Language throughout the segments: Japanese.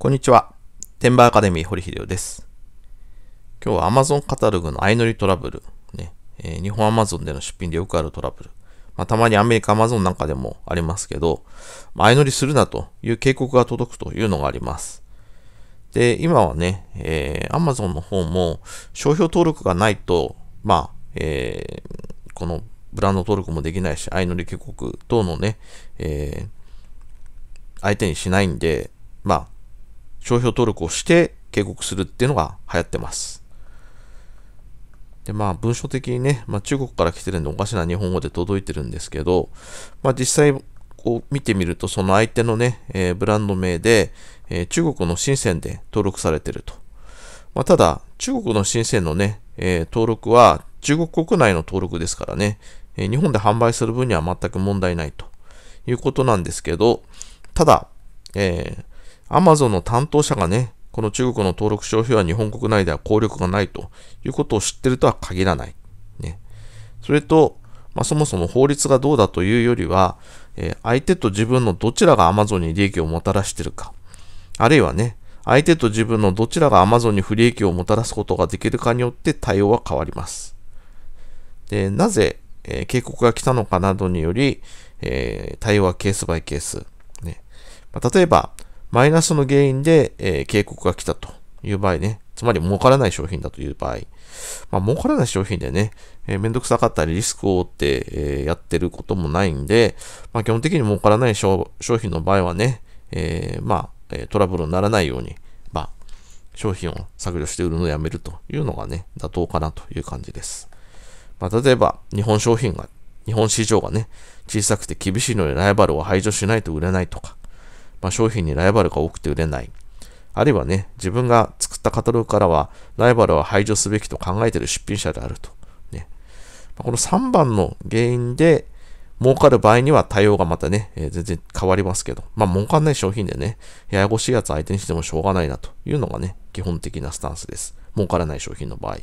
こんにちは。テンバーアカデミー堀秀夫です。今日は Amazon カタログの相乗りトラブル、ねえー、日本 Amazon での出品でよくあるトラブル。まあ、たまにアメリカ Amazon なんかでもありますけど、まあ、相乗りするなという警告が届くというのがあります。で、今はね、えー、Amazon の方も商標登録がないと、まあ、えー、このブランド登録もできないし、相乗り警告等のね、えー、相手にしないんで、まあ、商標登録をして警告するっていうのが流行ってます。で、まあ文章的にね、まあ、中国から来てるんでおかしな日本語で届いてるんですけど、まあ実際こう見てみるとその相手のね、えー、ブランド名で、えー、中国の深センで登録されてると。まあ、ただ、中国の深センのね、えー、登録は中国国内の登録ですからね、え日本で販売する分には全く問題ないということなんですけど、ただ、えアマゾンの担当者がね、この中国の登録商標は日本国内では効力がないということを知ってるとは限らない。ね。それと、まあ、そもそも法律がどうだというよりは、えー、相手と自分のどちらがアマゾンに利益をもたらしてるか、あるいはね、相手と自分のどちらがアマゾンに不利益をもたらすことができるかによって対応は変わります。でなぜ、えー、警告が来たのかなどにより、えー、対応はケースバイケース。ねまあ、例えば、マイナスの原因で、えー、警告が来たという場合ね、つまり儲からない商品だという場合、まあ、儲からない商品でね、えー、めんどくさかったりリスクを負って、えー、やってることもないんで、まあ、基本的に儲からない商品の場合はね、えー、まあ、トラブルにならないように、まあ、商品を削除して売るのをやめるというのがね、妥当かなという感じです。まあ、例えば、日本商品が、日本市場がね、小さくて厳しいのでライバルを排除しないと売れないとか、まあ、商品にライバルが多くて売れない。あるいはね、自分が作ったカタログからは、ライバルは排除すべきと考えている出品者であると。ね。この3番の原因で、儲かる場合には対応がまたね、えー、全然変わりますけど、まあ儲かんない商品でね、ややこしいやつ相手にしてもしょうがないなというのがね、基本的なスタンスです。儲からない商品の場合。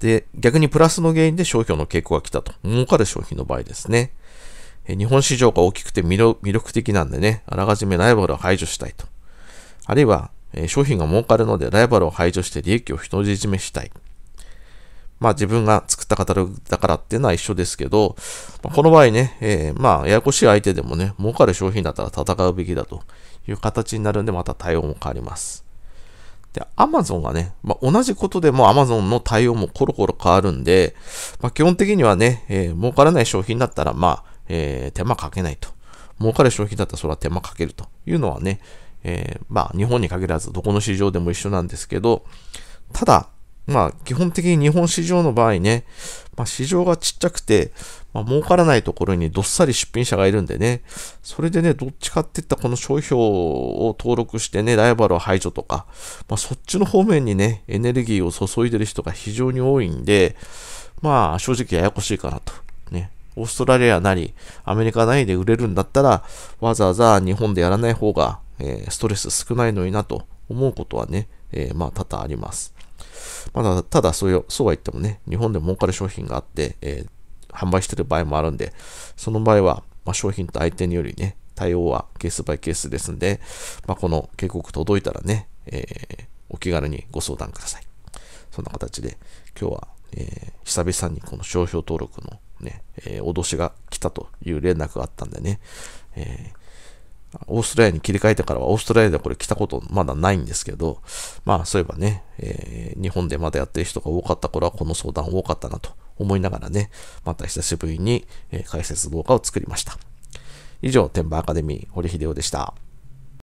で、逆にプラスの原因で商標の傾向が来たと。儲かる商品の場合ですね。日本市場が大きくて魅力的なんでね、あらかじめライバルを排除したいと。あるいは、商品が儲かるのでライバルを排除して利益を人り占めしたい。まあ自分が作ったカタログだからっていうのは一緒ですけど、まこの場合ね、えー、まあややこしい相手でもね、儲かる商品だったら戦うべきだという形になるんで、また対応も変わります。で、Amazon がね、まあ、同じことでも Amazon の対応もコロコロ変わるんで、まあ、基本的にはね、えー、儲からない商品だったら、まあ、えー、手間かけないと。儲かる消費だったらそれは手間かけるというのはね、えー、まあ日本に限らずどこの市場でも一緒なんですけど、ただ、まあ基本的に日本市場の場合ね、まあ市場がちっちゃくて、まあ儲からないところにどっさり出品者がいるんでね、それでね、どっちかっていったこの商標を登録してね、ライバルを排除とか、まあそっちの方面にね、エネルギーを注いでる人が非常に多いんで、まあ正直ややこしいかなとオーストラリアなり、アメリカなりで売れるんだったら、わざわざ日本でやらない方が、えー、ストレス少ないのになと思うことはね、えー、まあ多々あります。まだ、ただそういうそうは言ってもね、日本で儲かる商品があって、えー、販売してる場合もあるんで、その場合は、まあ、商品と相手によりね、対応はケースバイケースですんで、まあ、この警告届いたらね、えー、お気軽にご相談ください。そんな形で、今日は、えー、久々にこの商標登録のえー、脅しが来たという連絡があったんでね、えー、オーストラリアに切り替えてからは、オーストラリアでこれ来たことまだないんですけど、まあそういえばね、えー、日本でまだやってる人が多かった頃はこの相談多かったなと思いながらね、また久しぶりに、え解説動画を作りました。以上、天馬アカデミー、堀秀夫でした。